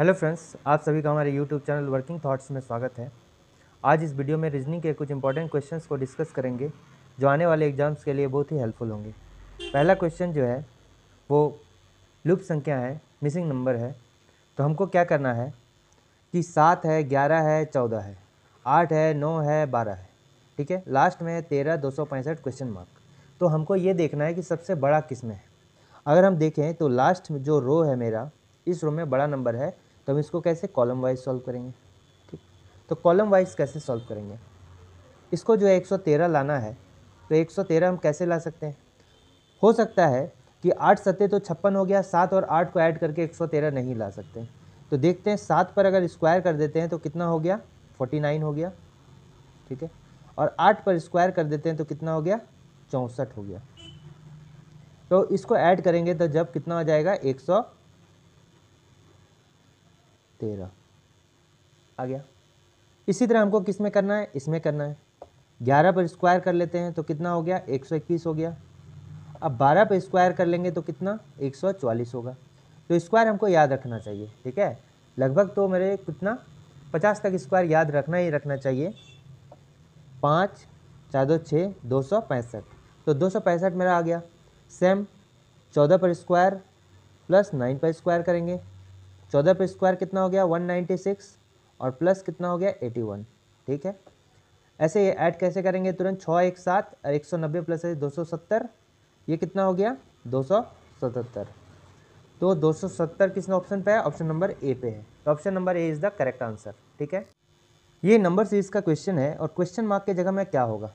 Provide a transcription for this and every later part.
Hello friends आप सभी का हमारे यूट्यूब चैनल वर्किंग थाट्स में स्वागत है आज इस वीडियो में रीजनिंग के कुछ इंपॉर्टेंट क्वेश्चंस को डिस्कस करेंगे जो आने वाले एग्जाम्स के लिए बहुत ही हेल्पफुल होंगे पहला क्वेश्चन जो है वो लुप्त संख्या है मिसिंग नंबर है तो हमको क्या करना है कि सात है ग्यारह है चौदह है आठ है नौ है बारह है ठीक है लास्ट में तेरह दो सौ पैंसठ क्वेश्चन मार्क तो हमको ये देखना है कि सबसे बड़ा किस में है अगर हम देखें तो लास्ट जो रो है मेरा इस रो में बड़ा नंबर है तो हम इसको कैसे कॉलम वाइज सॉल्व करेंगे ठीक तो कॉलम वाइज कैसे सॉल्व करेंगे इसको जो है एक लाना है तो 113 हम कैसे ला सकते हैं हो सकता है कि आठ सत्ते तो छप्पन हो गया सात और आठ को ऐड करके 113 नहीं ला सकते तो देखते हैं सात पर अगर स्क्वायर कर देते हैं तो कितना हो गया 49 हो गया ठीक है और आठ पर स्क्वायर कर देते हैं तो कितना हो गया चौंसठ हो गया तो इसको ऐड करेंगे तो जब कितना हो जाएगा एक सौ तेरह आ गया इसी तरह हमको किस में करना है इसमें करना है ग्यारह पर स्क्वायर कर लेते हैं तो कितना हो गया एक सौ इक्कीस हो गया अब बारह पर स्क्वायर कर लेंगे तो कितना एक सौ चवालीस होगा तो स्क्वायर हमको याद रखना चाहिए ठीक है लगभग तो मेरे कितना पचास तक स्क्वायर याद रखना ही रखना चाहिए पाँच चार दो छः दो सौ पैंसठ तो दो सौ पैंसठ मेरा आ गया सेम चौदह पर स्क्वायर प्लस नाइन पर स्क्वायर करेंगे चौदह पे स्क्वायर कितना हो गया वन नाइन्टी सिक्स और प्लस कितना हो गया एटी वन ठीक है ऐसे ये ऐड कैसे करेंगे तुरंत छः एक सात और एक सौ नब्बे प्लस दो सौ सत्तर ये कितना हो गया दो सौ सतहत्तर तो दो सौ सत्तर किस ऑप्शन पे है ऑप्शन नंबर ए पे है तो option number A is the correct answer ठीक है ये नंबर सीरीज का क्वेश्चन है और क्वेश्चन मार्क की जगह में क्या होगा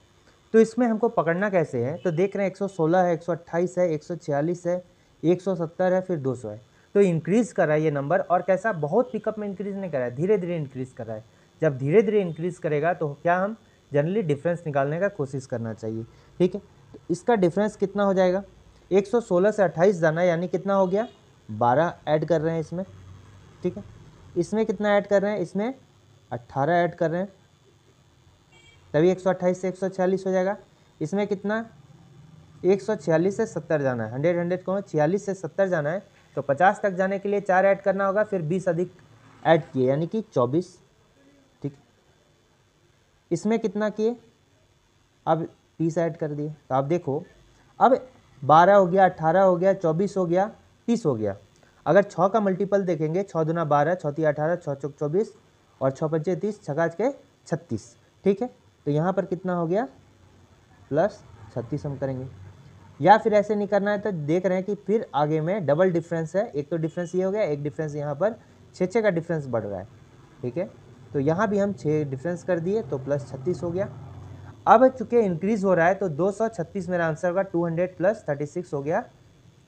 तो इसमें हमको पकड़ना कैसे है तो देख रहे हैं 116 है 128 है 146 है 170 है फिर 200 है तो इंक्रीज़ कर रहा है ये नंबर और कैसा बहुत पिकअप में इंक्रीज़ नहीं कर रहा है धीरे धीरे इंक्रीज़ कर रहा है जब धीरे धीरे इंक्रीज़ करेगा तो क्या हम जनरली डिफरेंस निकालने का कोशिश करना चाहिए ठीक है तो इसका डिफरेंस कितना हो जाएगा 116 से 28 जाना यानी कितना हो गया 12 ऐड कर रहे हैं इसमें ठीक है इसमें कितना ऐड कर रहे हैं इसमें 18 ऐड कर रहे हैं तभी 128 से 146 हो जाएगा इसमें कितना 146 से 70 जाना है हंड्रेड हंड्रेड कौन छियालीस से 70 जाना है तो पचास तक जाने के लिए चार ऐड करना होगा फिर बीस अधिक ऐड किए यानी कि चौबीस ठीक इसमें कितना किए अब तीस ऐड कर दिए तो आप देखो अब बारह हो गया अट्ठारह हो गया चौबीस हो गया तीस हो गया अगर छः का मल्टीपल देखेंगे छः दुना बारह छौती अठारह छः चौक चौबीस और छः पंचे तीस छकाज के छत्तीस ठीक है तो यहाँ पर कितना हो गया प्लस छत्तीस हम करेंगे या फिर ऐसे नहीं करना है तो देख रहे हैं कि फिर आगे में डबल डिफरेंस है एक तो डिफरेंस ये हो गया एक डिफरेंस यहाँ पर छः छः का डिफरेंस बढ़ रहा है ठीक है तो यहाँ भी हम छः डिफरेंस कर दिए तो प्लस छत्तीस हो गया अब चूँकि इंक्रीज हो रहा है तो छत्तीस मेरा आंसर होगा हंड्रेड प्लस सिक्स हो गया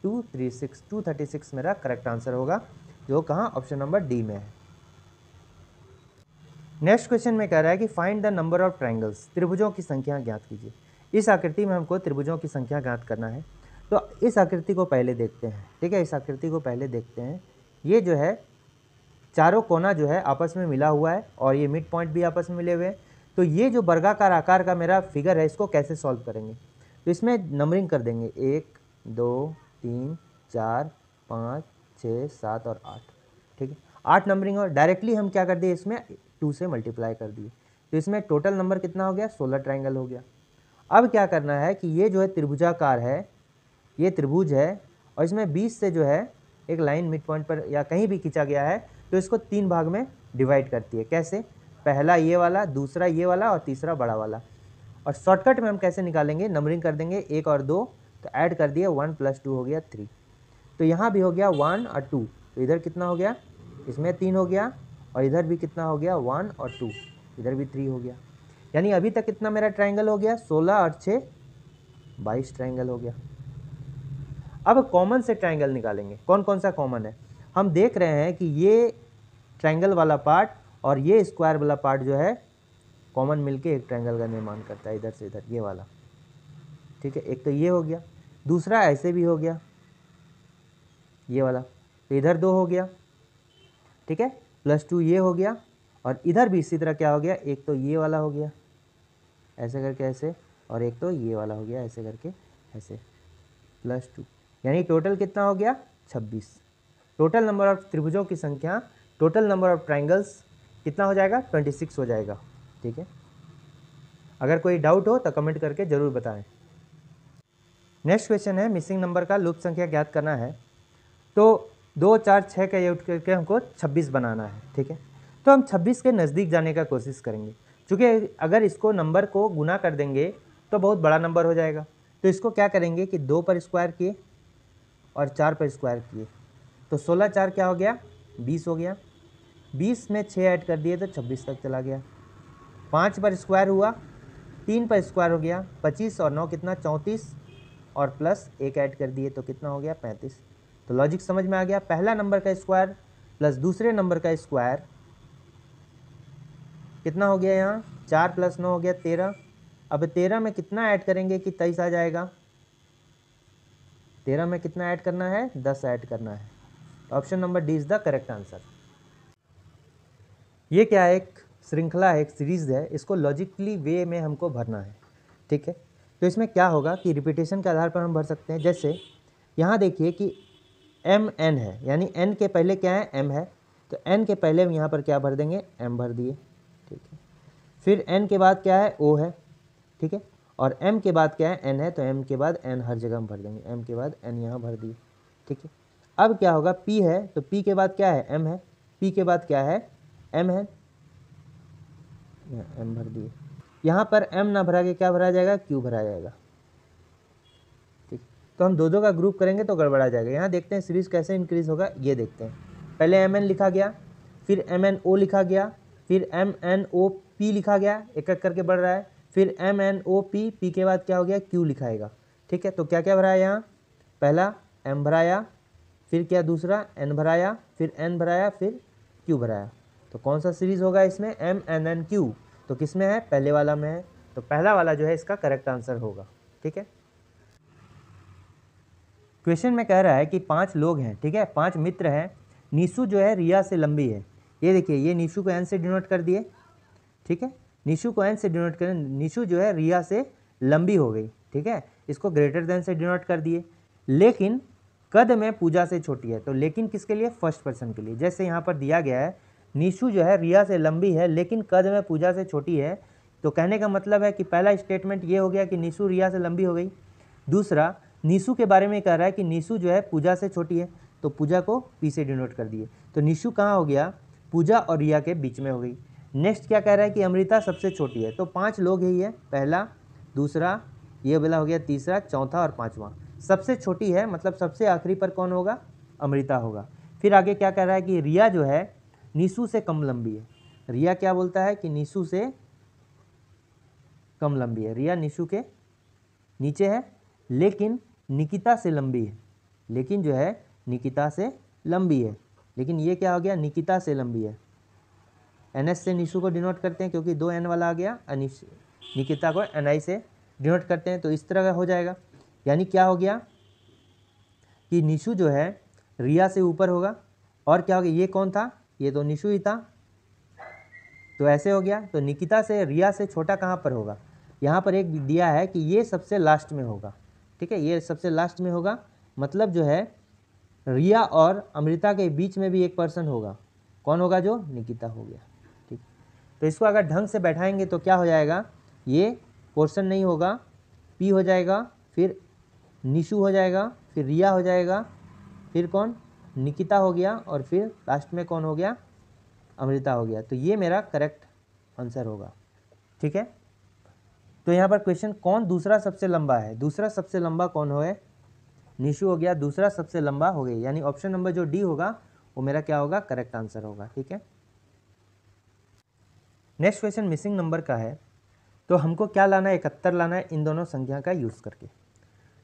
थर्टी सिक्स मेरा करेक्ट आंसर होगा जो कहाँ ऑप्शन नंबर डी में है नेक्स्ट क्वेश्चन में कह रहा है कि find the number of triangles त्रिभुजों की संख्या ज्ञात कीजिए इस आकृति में हमको त्रिभुजों की संख्या ज्ञात करना है तो इस आकृति को पहले देखते हैं ठीक है इस आकृति को पहले देखते हैं ये जो है चारों कोना जो है आपस में मिला हुआ है और ये मिड पॉइंट भी आपस में मिले हुए हैं तो ये जो बर्गाकार आकार का मेरा फिगर है इसको कैसे सॉल्व करेंगे तो इसमें नंबरिंग कर देंगे एक दो तीन चार पाँच छः सात और आठ ठीक है आठ नंबरिंग और डायरेक्टली हम क्या कर दिए इसमें टू से मल्टीप्लाई कर दिए तो इसमें टोटल नंबर कितना हो गया सोलह ट्राइंगल हो गया अब क्या करना है कि ये जो है त्रिभुजाकार है ये त्रिभुज है और इसमें बीस से जो है एक लाइन मिड पॉइंट पर या कहीं भी खींचा गया है तो इसको तीन भाग में डिवाइड करती है कैसे पहला ये वाला दूसरा ये वाला और तीसरा बड़ा वाला और शॉर्टकट में हम कैसे निकालेंगे नंबरिंग कर देंगे एक और दो तो ऐड कर दिया वन प्लस टू हो गया थ्री तो यहाँ भी हो गया वन और टू तो इधर कितना हो गया इसमें तीन हो गया और इधर भी कितना हो गया वन और टू इधर भी थ्री हो गया यानी अभी तक कितना मेरा ट्राइंगल हो गया सोलह और छः बाईस ट्राइंगल हो गया अब कॉमन से ट्राइंगल निकालेंगे कौन कौन सा कॉमन है हम देख रहे हैं कि ये ट्राइंगल वाला पार्ट और ये स्क्वायर वाला पार्ट जो है कॉमन मिलके एक ट्राइंगल का निर्माण करता है इधर से इधर ये वाला ठीक है एक तो ये हो गया दूसरा ऐसे भी हो गया ये वाला तो इधर दो हो गया ठीक है प्लस टू ये हो गया और इधर भी इसी तरह क्या हो गया एक तो ये वाला हो गया ऐसे करके ऐसे और एक तो ये वाला हो गया ऐसे करके ऐसे प्लस टू यानी टोटल कितना हो गया छब्बीस टोटल नंबर ऑफ त्रिभुजों की संख्या टोटल नंबर ऑफ ट्राइंगल्स कितना हो जाएगा ट्वेंटी सिक्स हो जाएगा ठीक है अगर कोई डाउट हो तो कमेंट करके ज़रूर बताएं नेक्स्ट क्वेश्चन है मिसिंग नंबर का लुप्त संख्या ज्ञात करना है तो दो चार छः का यूज करके हमको छब्बीस बनाना है ठीक है तो हम 26 के नज़दीक जाने का कोशिश करेंगे क्योंकि अगर इसको नंबर को गुना कर देंगे तो बहुत बड़ा नंबर हो जाएगा तो इसको क्या करेंगे कि दो पर स्क्वायर किए और चार पर स्क्वायर किए तो सोलह चार क्या हो गया बीस हो गया बीस में छः ऐड कर दिए तो छब्बीस तक चला गया पाँच पर स्क्वायर हुआ तीन पर स्क्वायर हो गया पच्चीस और नौ कितना चौंतीस और प्लस एक ऐड कर दिए तो कितना हो गया पैंतीस तो लॉजिक समझ में आ गया पहला नंबर का स्क्वायर प्लस दूसरे नंबर का स्क्वायर कितना हो गया यहाँ चार प्लस नौ हो गया तेरह अब तेरह में कितना ऐड करेंगे कि तेईस आ जाएगा तेरह में कितना ऐड करना है दस ऐड करना है option number D is the correct answer ये क्या है एक श्रृंखला है एक सीरीज़ है इसको लॉजिकली वे में हमको भरना है ठीक है तो इसमें क्या होगा कि रिपीटेशन के आधार पर हम भर सकते हैं जैसे यहाँ देखिए कि एम एन है यानी एन के पहले क्या है एम है तो एन के पहले हम यहाँ पर क्या भर देंगे एम भर दिए ठीक है फिर एन के बाद क्या है ओ है ठीक है और एम के बाद क्या है एन है तो एम के बाद एन हर जगह हम भर देंगे एम के बाद एन यहाँ भर दिए ठीक है अब क्या होगा पी है तो पी के बाद क्या है एम है पी के बाद क्या है एम है एम भर दिए यहाँ पर एम ना भरा के क्या भरा जाएगा क्यू भरा जाएगा ठीक तो हम दो दो का ग्रुप करेंगे तो गड़बड़ा जाएगा यहाँ देखते हैं सीरीज कैसे इंक्रीज होगा ये देखते हैं पहले एम एन लिखा गया फिर एम एन ओ लिखा गया फिर एम एन ओ पी लिखा गया एक एक करके बढ़ रहा है फिर M N O P P के बाद क्या हो गया क्यू लिखाएगा ठीक है तो क्या क्या भराया यहाँ पहला एम भराया फिर क्या दूसरा एन भराया फिर एन भराया फिर क्यू भराया तो कौन सा सीरीज होगा इसमें एम एन एन क्यू तो किस में है पहले वाला में है तो पहला वाला जो है इसका करेक्ट आंसर होगा ठीक है क्वेश्चन में कह रहा है कि पांच लोग हैं ठीक है पांच मित्र हैं नीसू जो है रिया से लंबी है ये देखिए ये निशु को एन से डिनोट कर दिए ठीक है निशु को एन से डिनोट करें निशु जो है रिया से लंबी हो गई ठीक है इसको ग्रेटर देन से डिनोट कर दिए लेकिन कद में पूजा से छोटी है तो लेकिन किसके लिए फर्स्ट पर्सन के लिए जैसे यहाँ पर दिया गया है निशु जो है रिया से लंबी है लेकिन कद में पूजा से छोटी है तो कहने का मतलब है कि पहला स्टेटमेंट ये हो गया कि निशु रिया से लंबी हो गई दूसरा निशु के बारे में कह रहा है कि निशु जो है पूजा से छोटी है तो पूजा को पी से डिनोट कर दिए तो निशु कहाँ हो गया पूजा और रिया के बीच में हो गई नेक्स्ट क्या कह रहा है कि अमृता सबसे छोटी है तो पांच लोग ही है पहला दूसरा ये वाला हो गया तीसरा चौथा और पाँचवा सबसे छोटी है मतलब सबसे आखिरी पर कौन होगा अमृता होगा फिर आगे क्या कह रहा है कि रिया जो है निशु से कम लंबी है रिया क्या बोलता है कि निशु से कम लंबी है रिया निशु के नीचे है लेकिन निकिता से लंबी है लेकिन जो है निकिता से लंबी है लेकिन ये क्या हो गया निकिता से लंबी है एन एस से निशु को डिनोट करते हैं क्योंकि दो एन वाला आ गया अनिश निकिता को एन आई से डिनोट करते हैं तो इस तरह का हो जाएगा यानी क्या हो गया कि निशु जो है रिया से ऊपर होगा और क्या हो गया ये कौन था ये तो निशु ही था तो ऐसे हो गया तो निकिता से रिया से छोटा कहाँ पर होगा यहाँ पर एक दिया है कि ये सबसे लास्ट में होगा ठीक है ये सबसे लास्ट में होगा मतलब जो है रिया और अमृता के बीच में भी एक पर्सन होगा कौन होगा जो निकिता हो गया ठीक तो इसको अगर ढंग से बैठाएंगे तो क्या हो जाएगा ये पोर्सन नहीं होगा पी हो जाएगा फिर निशु हो जाएगा फिर रिया हो जाएगा फिर कौन निकिता हो गया और फिर लास्ट में कौन हो गया अमृता हो गया तो ये मेरा करेक्ट आंसर होगा ठीक है तो यहाँ पर क्वेश्चन कौन दूसरा सबसे लंबा है दूसरा सबसे लंबा कौन हो है? निशु हो गया दूसरा सबसे लंबा हो गया यानी ऑप्शन नंबर जो डी होगा वो मेरा क्या होगा करेक्ट आंसर होगा ठीक है नेक्स्ट क्वेश्चन मिसिंग नंबर का है तो हमको क्या लाना है इकहत्तर लाना है इन दोनों संख्या का यूज़ करके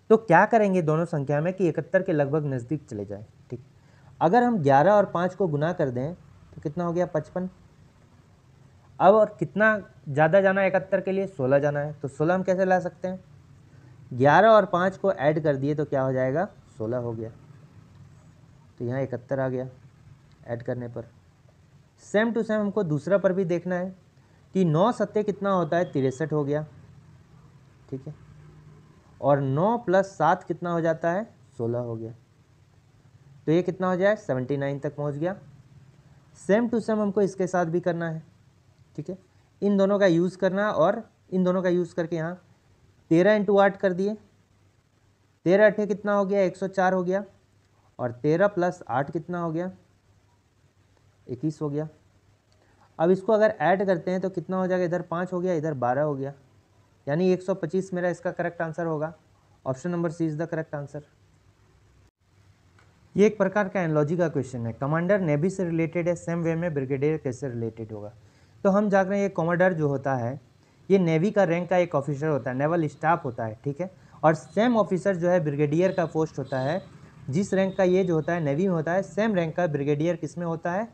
तो क्या करेंगे दोनों संख्या में कि इकहत्तर के लगभग नज़दीक चले जाए ठीक अगर हम ग्यारह और पाँच को गुना कर दें तो कितना हो गया पचपन अब और कितना ज़्यादा जाना है इकहत्तर के लिए सोलह जाना है तो सोलह हम कैसे ला सकते हैं ग्यारह और पाँच को ऐड कर दिए तो क्या हो जाएगा सोलह हो गया तो यहाँ इकहत्तर आ गया ऐड करने पर सेम टू सेम हमको दूसरा पर भी देखना है कि नौ सत्य कितना होता है तिरसठ हो गया ठीक है और नौ प्लस सात कितना हो जाता है सोलह हो गया तो ये कितना हो जाए सेवेंटी नाइन तक पहुँच गया सेम टू सेम हमको इसके साथ भी करना है ठीक है इन दोनों का यूज़ करना और इन दोनों का यूज़ करके यहाँ तेरह इंटू आठ कर दिए तेरह अठे कितना हो गया एक सौ चार हो गया और तेरह प्लस आठ कितना हो गया इक्कीस हो गया अब इसको अगर ऐड करते हैं तो कितना हो जाएगा इधर पाँच हो गया इधर बारह हो गया यानी एक सौ पच्चीस मेरा इसका करेक्ट आंसर होगा option number C is the correct answer ये एक प्रकार का एनलॉजी का क्वेश्चन है कमांडर नेवी से रिलेटेड है सेम वे में ब्रिगेडियर कैसे रिलेटेड होगा तो हम जाग रहे हैं ये कमांडर जो होता है ये नेवी का रैंक का एक ऑफिसर होता है नेवल स्टाफ होता है ठीक है और सेम ऑफिसर जो है ब्रिगेडियर का पोस्ट होता है जिस रैंक का ये जो होता है नेवी में होता है सेम रैंक का ब्रिगेडियर किस में होता है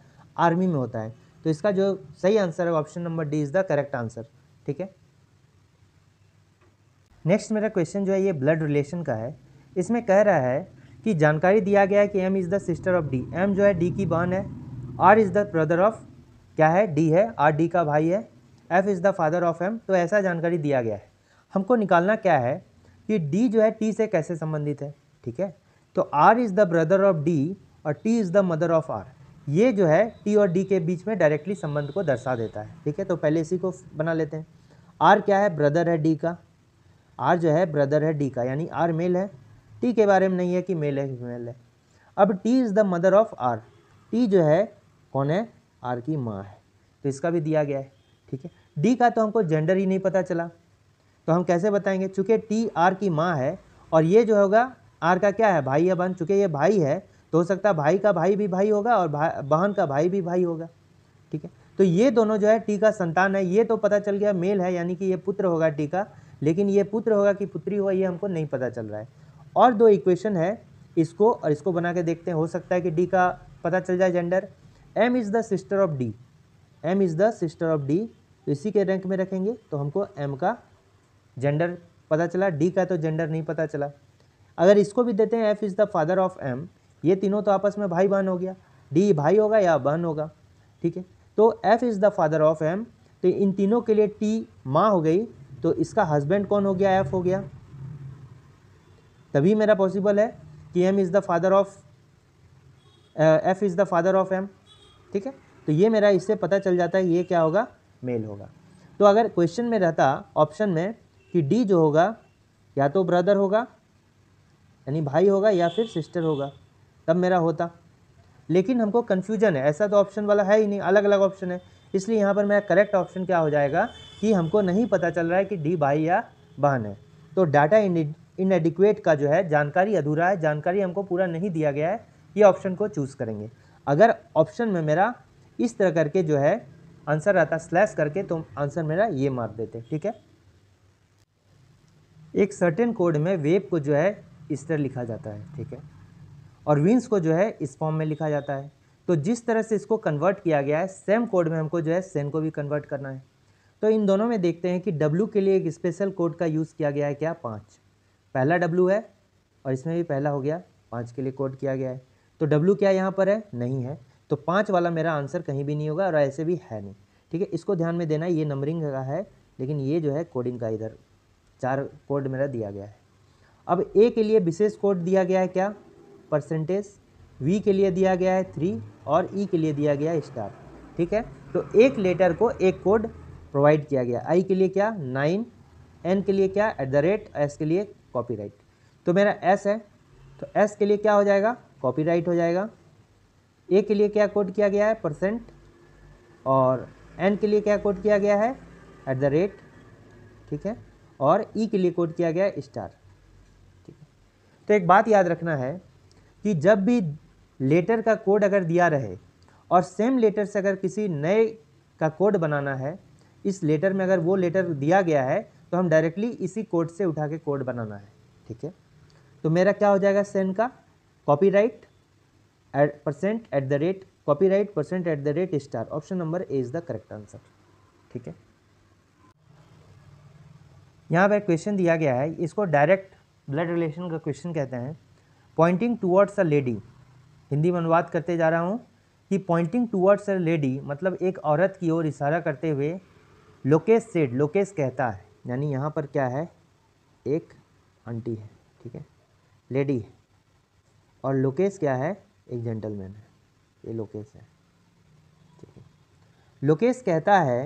आर्मी में होता है तो इसका जो सही आंसर है option number D is the correct answer ठीक है नेक्स्ट मेरा क्वेश्चन जो है ये ब्लड रिलेशन का है इसमें कह रहा है कि जानकारी दिया गया है कि M is the sister of D M जो है डी की बहन है R is the brother of क्या है डी है आर डी का भाई है F is the father of M तो ऐसा जानकारी दिया गया है हमको निकालना क्या है कि डी जो है टी से कैसे संबंधित है ठीक है तो R is the brother of D और T is the mother of R ये जो है टी और डी के बीच में डायरेक्टली संबंध को दर्शा देता है ठीक है तो पहले इसी को बना लेते हैं आर क्या है ब्रदर है डी का आर जो है ब्रदर है डी का यानी आर मेल है टी के बारे में नहीं है कि मेल है कि फीमेल है अब T is the mother of R T जो है कौन है आर की माँ है तो इसका भी दिया गया है ठीक है डी का तो हमको जेंडर ही नहीं पता चला तो हम कैसे बताएंगे चूँकि टी आर की माँ है और ये जो होगा आर का क्या है भाई या बहन चूँकि ये भाई है तो हो सकता है भाई का भाई भी भाई होगा और बहन का भाई भी भाई होगा ठीक है तो ये दोनों जो है टी का संतान है ये तो पता चल गया मेल है यानी कि ये पुत्र होगा टी का लेकिन ये पुत्र होगा कि पुत्री होगा ये हमको नहीं पता चल रहा है और दो इक्वेशन है इसको और इसको बना के देखते हैं हो सकता है कि डी का पता चल जाए gender M is the sister of D M is the sister of D तो इसी के रैंक में रखेंगे तो हमको एम का जेंडर पता चला डी का तो जेंडर नहीं पता चला अगर इसको भी देते हैं F is the father of M ये तीनों तो आपस में भाई बहन हो गया डी भाई होगा या बहन होगा ठीक है तो F is the father of M तो इन तीनों के लिए टी माँ हो गई तो इसका हस्बैंड कौन हो गया एफ हो गया तभी मेरा पॉसिबल है कि M is the father of F is the father of M ठीक है तो ये मेरा इससे पता चल जाता है ये क्या होगा मेल होगा तो अगर क्वेश्चन में रहता ऑप्शन में कि डी जो होगा या तो ब्रदर होगा यानी भाई होगा या फिर सिस्टर होगा तब मेरा होता लेकिन हमको कन्फ्यूजन है ऐसा तो ऑप्शन वाला है ही नहीं अलग अलग ऑप्शन है इसलिए यहाँ पर मेरा करेक्ट ऑप्शन क्या हो जाएगा कि हमको नहीं पता चल रहा है कि डी भाई या बहन है तो डाटा एडिक्वेट का जो है जानकारी अधूरा है जानकारी हमको पूरा नहीं दिया गया है ये ऑप्शन को चूज़ करेंगे अगर ऑप्शन में मेरा इस तरह करके जो है आंसर रहता स्लैश करके तो आंसर मेरा ये मार देते ठीक है एक सर्टेन कोड में वेब को जो है इस तरह लिखा जाता है ठीक है और विंस को जो है इस फॉर्म में लिखा जाता है तो जिस तरह से इसको कन्वर्ट किया गया है सेम कोड में हमको जो है सेन को भी कन्वर्ट करना है तो इन दोनों में देखते हैं कि डब्ल्यू के लिए एक स्पेशल कोड का यूज़ किया गया है क्या पाँच पहला डब्ल्यू है और इसमें भी पहला हो गया पाँच के लिए कोड किया गया है तो डब्लू क्या यहाँ पर है नहीं है तो पाँच वाला मेरा आंसर कहीं भी नहीं होगा और ऐसे भी है नहीं ठीक है इसको ध्यान में देना ये नंबरिंग का है लेकिन ये जो है कोडिंग का इधर चार कोड मेरा दिया गया है अब ए के लिए विशेष कोड दिया गया है क्या परसेंटेज वी के लिए दिया गया है थ्री और ई e के लिए दिया गया है स्टार ठीक है तो एक लेटर को एक कोड प्रोवाइड किया गया आई के लिए क्या नाइन एन के लिए क्या एट द रेट एस के लिए कॉपीराइट तो मेरा एस है तो एस के लिए क्या हो जाएगा कॉपीराइट हो जाएगा ए के लिए क्या कोड किया गया है परसेंट और एन के लिए क्या कोड किया गया है एट द रेट ठीक है और ई e के लिए कोड किया गया है स्टार ठीक है तो एक बात याद रखना है कि जब भी लेटर का कोड अगर दिया रहे और सेम लेटर से अगर किसी नए का कोड बनाना है इस लेटर में अगर वो लेटर दिया गया है तो हम डायरेक्टली इसी कोड से उठा के कोड बनाना है ठीक है तो मेरा क्या हो जाएगा सेन का copyright percent at the rate copy right percent at the rate star option number A is the correct answer ठीक है यहाँ पर क्वेश्चन दिया गया है इसको डायरेक्ट ब्लड रिलेशन का क्वेश्चन कहते हैं pointing towards a lady Hindi में अनुवाद करते जा रहा हूँ कि पॉइंटिंग टूवर्ड्स अ लेडी मतलब एक औरत की ओर इशारा करते हुए लोकेश सेड लोकेश कहता है यानी यहाँ पर क्या है एक आंटी है ठीक है लेडी है और लोकेश क्या है एक जेंटलमैन है ये लोकेश है ठीक है लोकेश कहता है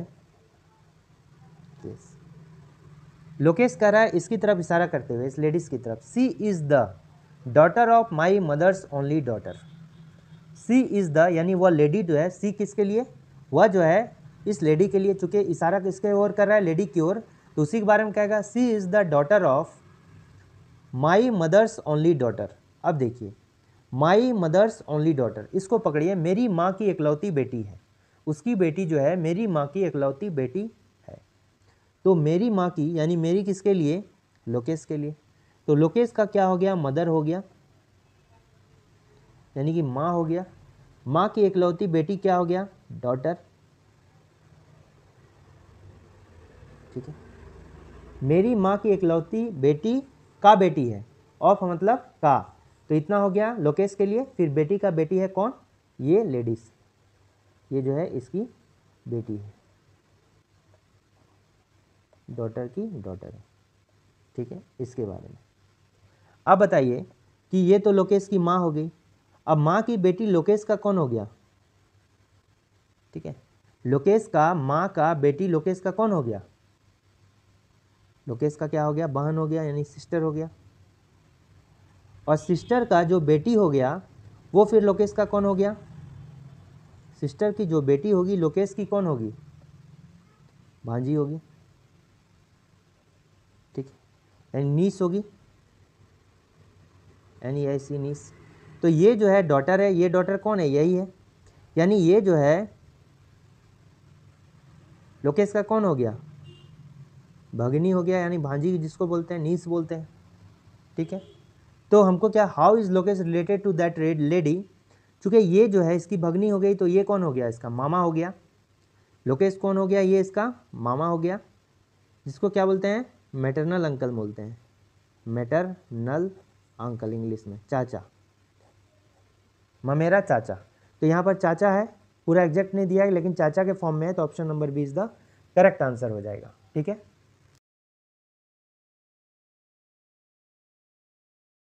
यस लोकेश कह रहा है इसकी तरफ इशारा करते हुए इस लेडीज़ की तरफ she is the daughter of my mother's only daughter she is the यानी वह लेडी जो है सी किसके लिए वह जो है इस लेडी के लिए चूंकि इशारा किसके ओर कर रहा है लेडी की ओर तो उसी के बारे में कहेगा she is the daughter of my mother's only daughter अब देखिए माई मदर्स ओनली डॉटर इसको पकड़िए मेरी माँ की इकलौती बेटी है उसकी बेटी जो है मेरी माँ की इकलौती बेटी है तो मेरी माँ की यानी मेरी किसके लिए लोकेश के लिए तो लोकेश का क्या हो गया मदर हो गया यानी कि माँ हो गया माँ की इकलौती बेटी क्या हो गया डॉटर ठीक है मेरी माँ की इकलौती बेटी का बेटी है ऑफ मतलब का तो इतना हो गया लोकेश के लिए फिर बेटी का बेटी है कौन ये लेडीज ये जो है इसकी बेटी है डॉटर की डॉटर है ठीक है इसके बारे में अब बताइए कि ये तो लोकेश की माँ हो गई अब माँ की बेटी लोकेश का कौन हो गया ठीक है लोकेश का माँ का बेटी लोकेश का कौन हो गया लोकेश का क्या हो गया बहन हो गया यानी सिस्टर हो गया और सिस्टर का जो बेटी हो गया वो फिर लोकेश का कौन हो गया सिस्टर की जो बेटी होगी लोकेश की कौन होगी भांजी होगी ठीक यानी नीस होगी एन ई आई सी नीस तो ये जो है डॉटर है ये डॉटर कौन है यही है यानी ये जो है लोकेश का कौन हो गया भगनी हो गया यानी भांजी जिसको बोलते हैं नीस बोलते हैं ठीक है तो हमको क्या how is Lokesh related to that red lady चूँकि ये जो है इसकी भगनी हो गई तो ये कौन हो गया इसका मामा हो गया लोकेश कौन हो गया ये इसका मामा हो गया जिसको क्या बोलते हैं मैटरनल अंकल बोलते हैं मैटरनल अंकल इंग्लिश में चाचा ममेरा चाचा तो यहाँ पर चाचा है पूरा एग्जैक्ट नहीं दिया है लेकिन चाचा के फॉर्म में है तो option number B is the correct answer हो जाएगा ठीक है